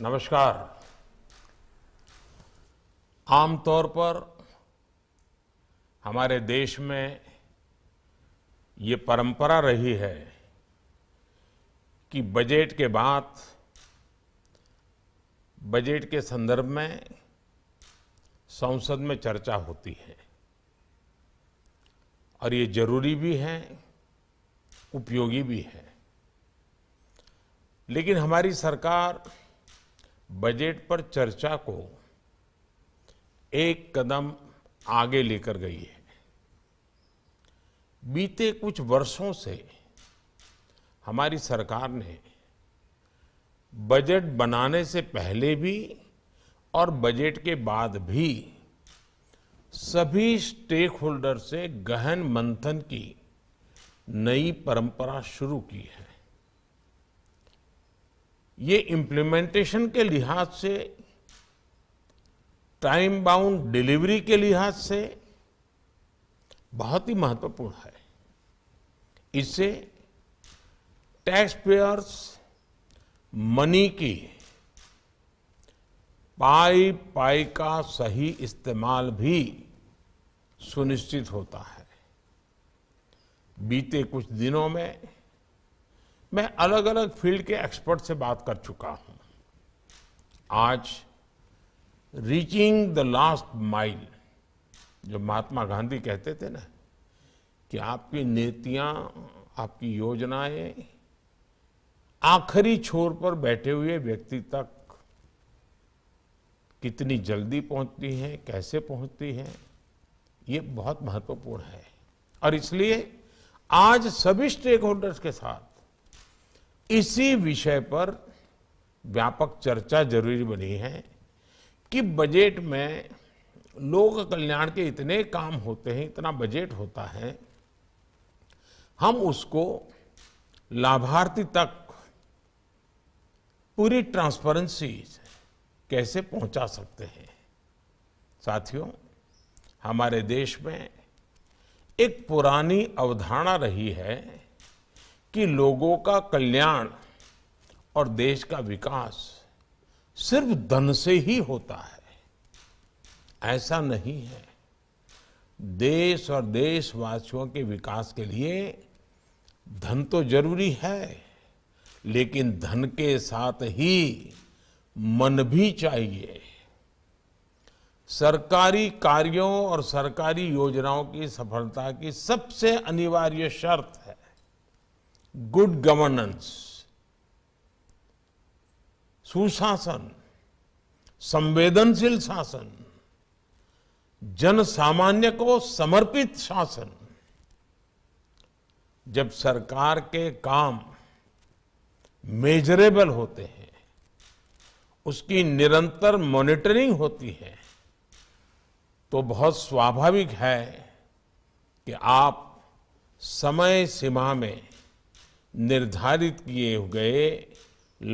नमस्कार आमतौर पर हमारे देश में ये परंपरा रही है कि बजट के बाद बजट के संदर्भ में संसद में चर्चा होती है और ये जरूरी भी है उपयोगी भी है लेकिन हमारी सरकार बजट पर चर्चा को एक कदम आगे लेकर गई है बीते कुछ वर्षों से हमारी सरकार ने बजट बनाने से पहले भी और बजट के बाद भी सभी स्टेक होल्डर से गहन मंथन की नई परंपरा शुरू की है ये इम्प्लीमेंटेशन के लिहाज से टाइम बाउंड डिलीवरी के लिहाज से बहुत ही महत्वपूर्ण है इससे टैक्स पेयर्स मनी की पाई पाई का सही इस्तेमाल भी सुनिश्चित होता है बीते कुछ दिनों में मैं अलग अलग फील्ड के एक्सपर्ट से बात कर चुका हूं आज रीचिंग द लास्ट माइल जो महात्मा गांधी कहते थे ना कि आपकी नीतियां आपकी योजनाएं आखिरी छोर पर बैठे हुए व्यक्ति तक कितनी जल्दी पहुंचती हैं कैसे पहुंचती हैं ये बहुत महत्वपूर्ण है और इसलिए आज सभी स्टेक होल्डर्स के साथ इसी विषय पर व्यापक चर्चा जरूरी बनी है कि बजट में लोक कल्याण के इतने काम होते हैं इतना बजट होता है हम उसको लाभार्थी तक पूरी ट्रांसपेरेंसी कैसे पहुंचा सकते हैं साथियों हमारे देश में एक पुरानी अवधारणा रही है कि लोगों का कल्याण और देश का विकास सिर्फ धन से ही होता है ऐसा नहीं है देश और देशवासियों के विकास के लिए धन तो जरूरी है लेकिन धन के साथ ही मन भी चाहिए सरकारी कार्यों और सरकारी योजनाओं की सफलता की सबसे अनिवार्य शर्त है गुड गवर्नेंस सुशासन संवेदनशील शासन जन सामान्य को समर्पित शासन जब सरकार के काम मेजरेबल होते हैं उसकी निरंतर मॉनिटरिंग होती है तो बहुत स्वाभाविक है कि आप समय सीमा में निर्धारित किए गए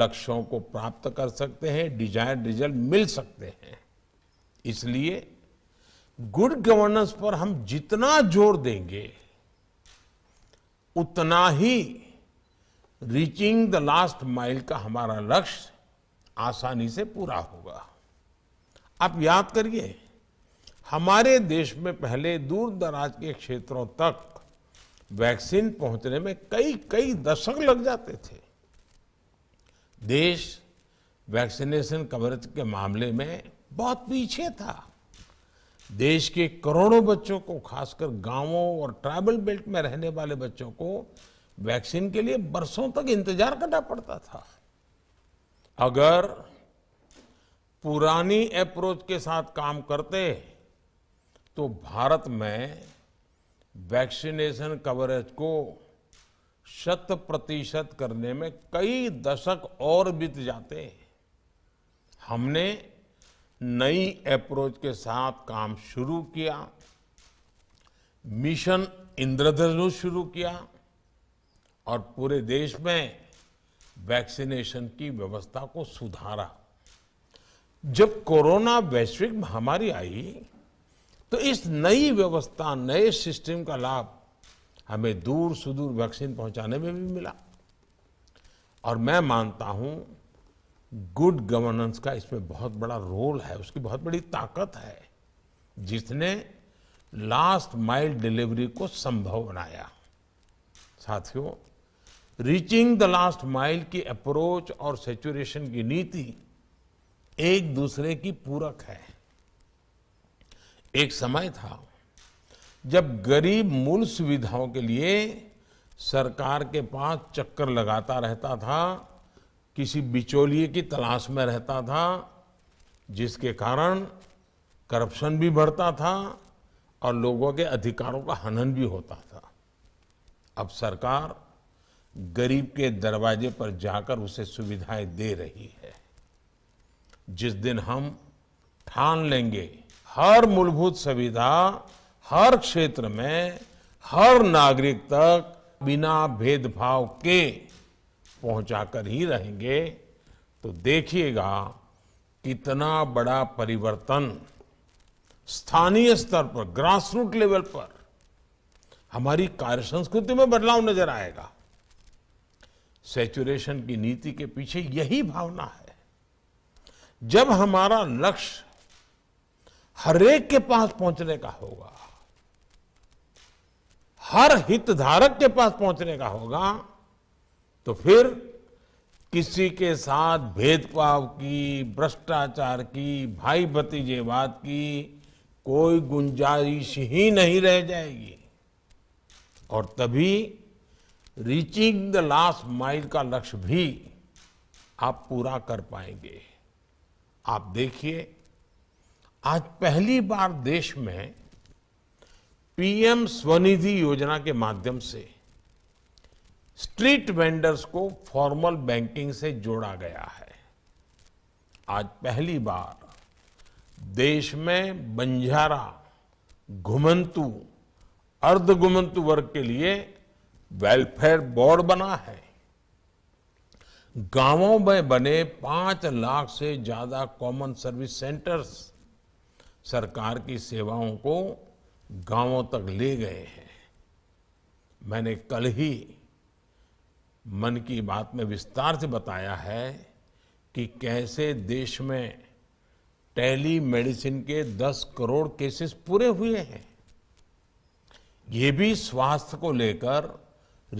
लक्ष्यों को प्राप्त कर सकते हैं डिजायर रिजल्ट मिल सकते हैं इसलिए गुड गवर्नेंस पर हम जितना जोर देंगे उतना ही रीचिंग द लास्ट माइल का हमारा लक्ष्य आसानी से पूरा होगा आप याद करिए हमारे देश में पहले दूर दराज के क्षेत्रों तक वैक्सीन पहुंचने में कई कई दशक लग जाते थे देश वैक्सीनेशन कवरेज के मामले में बहुत पीछे था देश के करोड़ों बच्चों को खासकर गांवों और ट्राइबल बेल्ट में रहने वाले बच्चों को वैक्सीन के लिए बरसों तक इंतजार करना पड़ता था अगर पुरानी अप्रोच के साथ काम करते तो भारत में वैक्सीनेशन कवरेज को शत प्रतिशत करने में कई दशक और बीत जाते हमने नई अप्रोच के साथ काम शुरू किया मिशन इंद्रधनुष शुरू किया और पूरे देश में वैक्सीनेशन की व्यवस्था को सुधारा जब कोरोना वैश्विक महामारी आई तो इस नई व्यवस्था नए सिस्टम का लाभ हमें दूर सुदूर वैक्सीन पहुंचाने में भी मिला और मैं मानता हूं गुड गवर्नेंस का इसमें बहुत बड़ा रोल है उसकी बहुत बड़ी ताकत है जिसने लास्ट माइल डिलीवरी को संभव बनाया साथियों रीचिंग द लास्ट माइल की अप्रोच और सेचुरेशन की नीति एक दूसरे की पूरक है एक समय था जब गरीब मूल सुविधाओं के लिए सरकार के पास चक्कर लगाता रहता था किसी बिचौलिए की तलाश में रहता था जिसके कारण करप्शन भी बढ़ता था और लोगों के अधिकारों का हनन भी होता था अब सरकार गरीब के दरवाजे पर जाकर उसे सुविधाएं दे रही है जिस दिन हम ठान लेंगे हर मूलभूत सुविधा हर क्षेत्र में हर नागरिक तक बिना भेदभाव के पहुंचाकर ही रहेंगे तो देखिएगा कितना बड़ा परिवर्तन स्थानीय स्तर पर ग्रासरूट लेवल पर हमारी कार्य संस्कृति में बदलाव नजर आएगा सेचुरेशन की नीति के पीछे यही भावना है जब हमारा लक्ष्य हरेक के पास पहुंचने का होगा हर हितधारक के पास पहुंचने का होगा तो फिर किसी के साथ भेदभाव की भ्रष्टाचार की भाई भतीजेवाद की कोई गुंजाइश ही नहीं रह जाएगी और तभी रीचिंग द लास्ट माइल का लक्ष्य भी आप पूरा कर पाएंगे आप देखिए आज पहली बार देश में पीएम स्वनिधि योजना के माध्यम से स्ट्रीट वेंडर्स को फॉर्मल बैंकिंग से जोड़ा गया है आज पहली बार देश में बंजारा घुमंतु अर्धघुमंतु वर्ग के लिए वेलफेयर बोर्ड बना है गांवों में बने पांच लाख से ज्यादा कॉमन सर्विस सेंटर्स सरकार की सेवाओं को गांवों तक ले गए हैं मैंने कल ही मन की बात में विस्तार से बताया है कि कैसे देश में टेली मेडिसिन के 10 करोड़ केसेस पूरे हुए हैं ये भी स्वास्थ्य को लेकर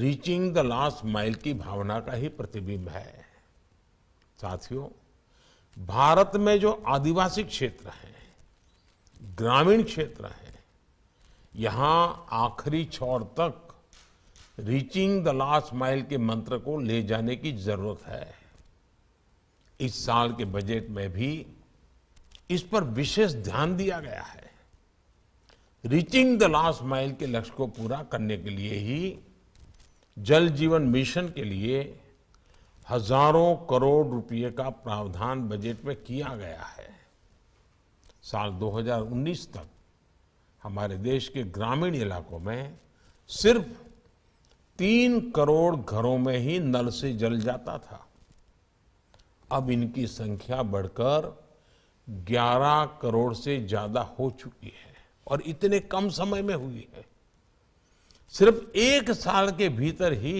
रीचिंग द लास्ट माइल की भावना का ही प्रतिबिंब है साथियों भारत में जो आदिवासी क्षेत्र हैं ग्रामीण क्षेत्र है यहां आखिरी छोर तक रीचिंग द लास्ट माइल के मंत्र को ले जाने की जरूरत है इस साल के बजट में भी इस पर विशेष ध्यान दिया गया है रीचिंग द लास्ट माइल के लक्ष्य को पूरा करने के लिए ही जल जीवन मिशन के लिए हजारों करोड़ रुपए का प्रावधान बजट में किया गया है साल 2019 तक हमारे देश के ग्रामीण इलाकों में सिर्फ तीन करोड़ घरों में ही नल से जल जाता था अब इनकी संख्या बढ़कर 11 करोड़ से ज़्यादा हो चुकी है और इतने कम समय में हुई है सिर्फ एक साल के भीतर ही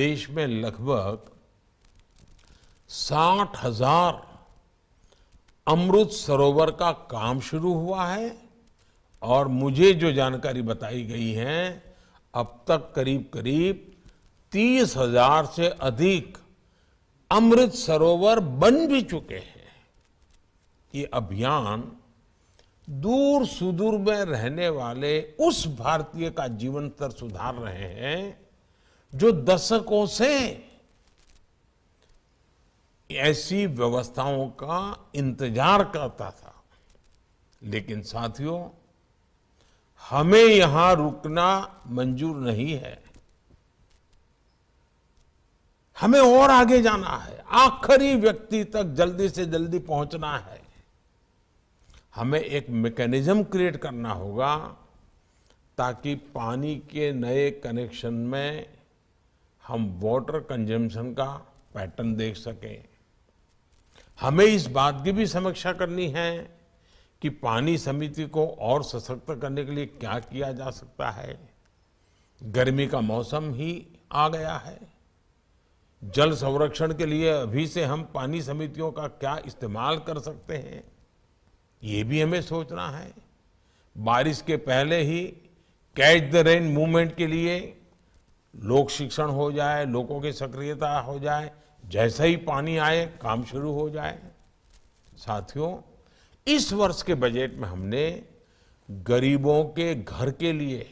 देश में लगभग साठ हजार अमृत सरोवर का काम शुरू हुआ है और मुझे जो जानकारी बताई गई है अब तक करीब करीब तीस हजार से अधिक अमृत सरोवर बन भी चुके हैं ये अभियान दूर सुदूर में रहने वाले उस भारतीय का जीवन स्तर सुधार रहे हैं जो दशकों से ऐसी व्यवस्थाओं का इंतजार करता था लेकिन साथियों हमें यहां रुकना मंजूर नहीं है हमें और आगे जाना है आखिरी व्यक्ति तक जल्दी से जल्दी पहुंचना है हमें एक मैकेनिज्म क्रिएट करना होगा ताकि पानी के नए कनेक्शन में हम वाटर कंजम्पशन का पैटर्न देख सकें हमें इस बात की भी समीक्षा करनी है कि पानी समिति को और सशक्त करने के लिए क्या किया जा सकता है गर्मी का मौसम ही आ गया है जल संरक्षण के लिए अभी से हम पानी समितियों का क्या इस्तेमाल कर सकते हैं ये भी हमें सोचना है बारिश के पहले ही कैच द रेन मूवमेंट के लिए लोक शिक्षण हो जाए लोगों की सक्रियता हो जाए जैसे ही पानी आए काम शुरू हो जाए साथियों इस वर्ष के बजट में हमने गरीबों के घर के लिए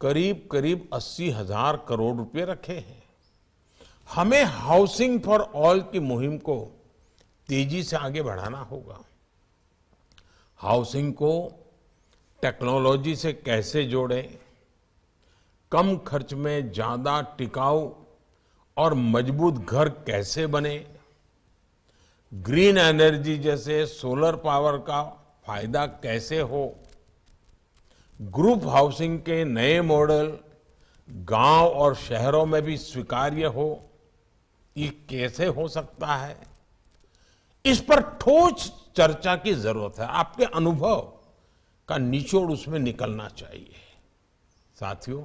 करीब करीब अस्सी हजार करोड़ रुपए रखे हैं हमें हाउसिंग फॉर ऑल की मुहिम को तेजी से आगे बढ़ाना होगा हाउसिंग को टेक्नोलॉजी से कैसे जोड़ें कम खर्च में ज़्यादा टिकाऊ और मजबूत घर कैसे बने ग्रीन एनर्जी जैसे सोलर पावर का फायदा कैसे हो ग्रुप हाउसिंग के नए मॉडल गांव और शहरों में भी स्वीकार्य हो ये कैसे हो सकता है इस पर ठोस चर्चा की जरूरत है आपके अनुभव का निचोड़ उसमें निकलना चाहिए साथियों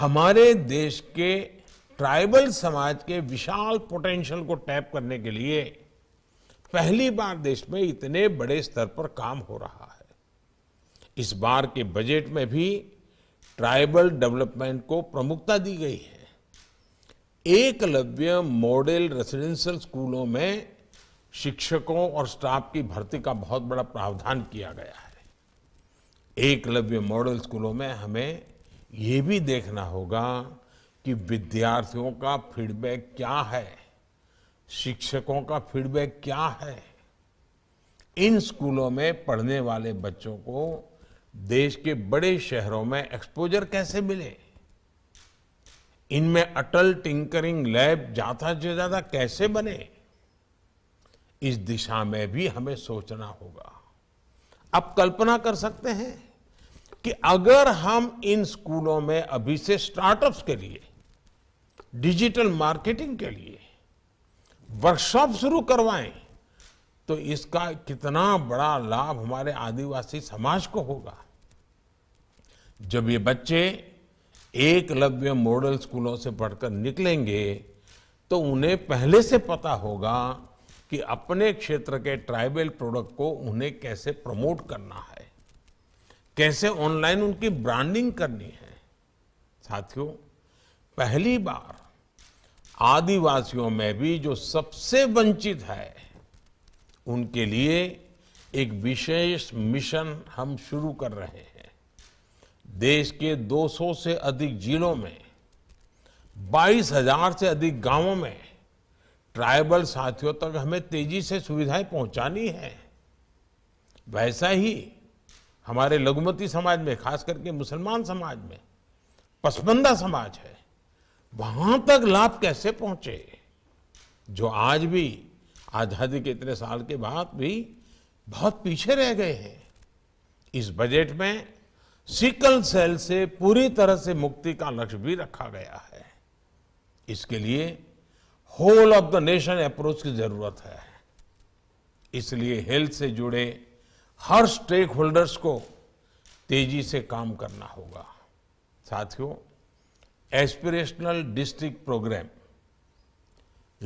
हमारे देश के ट्राइबल समाज के विशाल पोटेंशियल को टैप करने के लिए पहली बार देश में इतने बड़े स्तर पर काम हो रहा है इस बार के बजट में भी ट्राइबल डेवलपमेंट को प्रमुखता दी गई है एकलव्य मॉडल रेसिडेंशियल स्कूलों में शिक्षकों और स्टाफ की भर्ती का बहुत बड़ा प्रावधान किया गया है एकलव्य मॉडल स्कूलों में हमें यह भी देखना होगा कि विद्यार्थियों का फीडबैक क्या है शिक्षकों का फीडबैक क्या है इन स्कूलों में पढ़ने वाले बच्चों को देश के बड़े शहरों में एक्सपोजर कैसे मिले इनमें अटल टिंकरिंग लैब ज्यादा से ज्यादा कैसे बने इस दिशा में भी हमें सोचना होगा आप कल्पना कर सकते हैं कि अगर हम इन स्कूलों में अभी से स्टार्टअप्स के लिए डिजिटल मार्केटिंग के लिए वर्कशॉप शुरू करवाएं तो इसका कितना बड़ा लाभ हमारे आदिवासी समाज को होगा जब ये बच्चे एकलव्य मॉडल स्कूलों से पढ़कर निकलेंगे तो उन्हें पहले से पता होगा कि अपने क्षेत्र के ट्राइबल प्रोडक्ट को उन्हें कैसे प्रमोट करना है कैसे ऑनलाइन उनकी ब्रांडिंग करनी है साथियों पहली बार आदिवासियों में भी जो सबसे वंचित है उनके लिए एक विशेष मिशन हम शुरू कर रहे हैं देश के 200 से अधिक जिलों में 22,000 से अधिक गांवों में ट्राइबल साथियों तक हमें तेजी से सुविधाएं पहुंचानी है वैसा ही हमारे लघुमती समाज में खास करके मुसलमान समाज में पसमंदा समाज है वहां तक लाभ कैसे पहुंचे जो आज भी आजादी के इतने साल के बाद भी बहुत पीछे रह गए हैं इस बजट में सिकल सेल से पूरी तरह से मुक्ति का लक्ष्य भी रखा गया है इसके लिए whole of the nation approach की जरूरत है इसलिए हेल्थ से जुड़े हर स्टेक होल्डर्स को तेजी से काम करना होगा साथियों aspirational district programme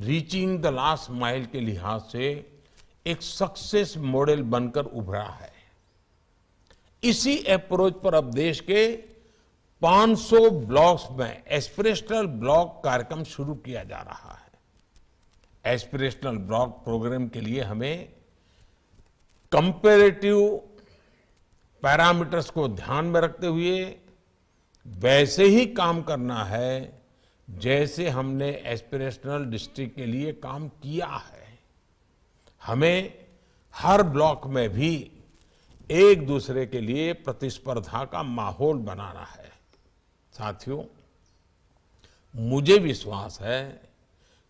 reaching the last mile के लिहाज से एक सक्सेस मॉडल बनकर उभरा है इसी अप्रोच पर अब देश के 500 ब्लॉक्स में एस्पिरेशनल ब्लॉक कार्यक्रम शुरू किया जा रहा है एस्पिरेशनल ब्लॉक प्रोग्राम के लिए हमें कंपेरेटिव पैरामीटर्स को ध्यान में रखते हुए वैसे ही काम करना है जैसे हमने एस्पिरेशनल डिस्ट्रिक्ट के लिए काम किया है हमें हर ब्लॉक में भी एक दूसरे के लिए प्रतिस्पर्धा का माहौल बनाना है साथियों मुझे विश्वास है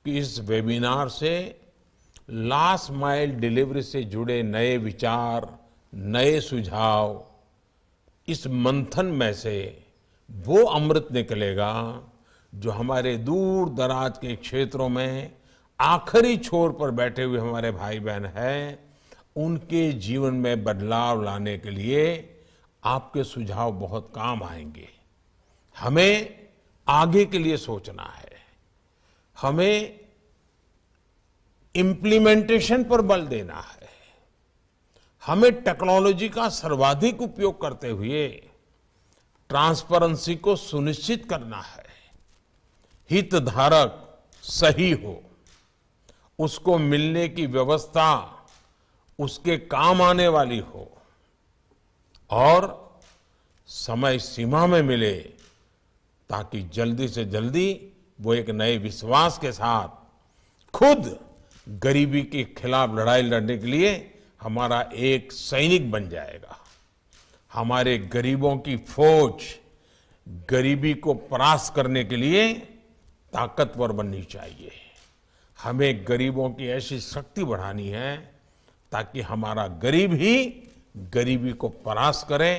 कि इस वेबिनार से लास्ट माइल डिलीवरी से जुड़े नए विचार नए सुझाव इस मंथन में से वो अमृत निकलेगा जो हमारे दूर दराज के क्षेत्रों में आखिरी छोर पर बैठे हुए हमारे भाई बहन हैं उनके जीवन में बदलाव लाने के लिए आपके सुझाव बहुत काम आएंगे हमें आगे के लिए सोचना है हमें इम्प्लीमेंटेशन पर बल देना है हमें टेक्नोलॉजी का सर्वाधिक उपयोग करते हुए ट्रांसपेरेंसी को सुनिश्चित करना है हितधारक सही हो उसको मिलने की व्यवस्था उसके काम आने वाली हो और समय सीमा में मिले ताकि जल्दी से जल्दी वो एक नए विश्वास के साथ खुद गरीबी के खिलाफ लड़ाई लड़ने के लिए हमारा एक सैनिक बन जाएगा हमारे गरीबों की फौज गरीबी को परास्त करने के लिए ताकतवर बननी चाहिए हमें गरीबों की ऐसी शक्ति बढ़ानी है ताकि हमारा गरीब ही गरीबी को परास्त करे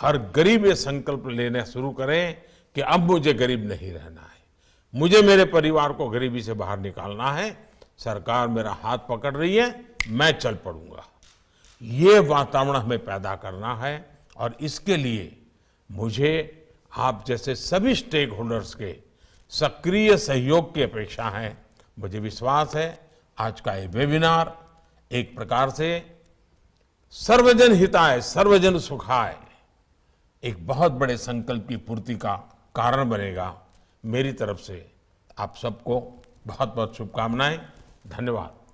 हर गरीब ये संकल्प लेना शुरू करें कि अब मुझे गरीब नहीं रहना है मुझे मेरे परिवार को गरीबी से बाहर निकालना है सरकार मेरा हाथ पकड़ रही है मैं चल पड़ूंगा ये वातावरण हमें पैदा करना है और इसके लिए मुझे आप जैसे सभी स्टेक होल्डर्स के सक्रिय सहयोग की अपेक्षा है मुझे विश्वास है आज का ये वेबिनार एक प्रकार से सर्वजन हिताय सर्वजन सुखाय एक बहुत बड़े संकल्प की पूर्ति का कारण बनेगा मेरी तरफ से आप सबको बहुत बहुत शुभकामनाएं धन्यवाद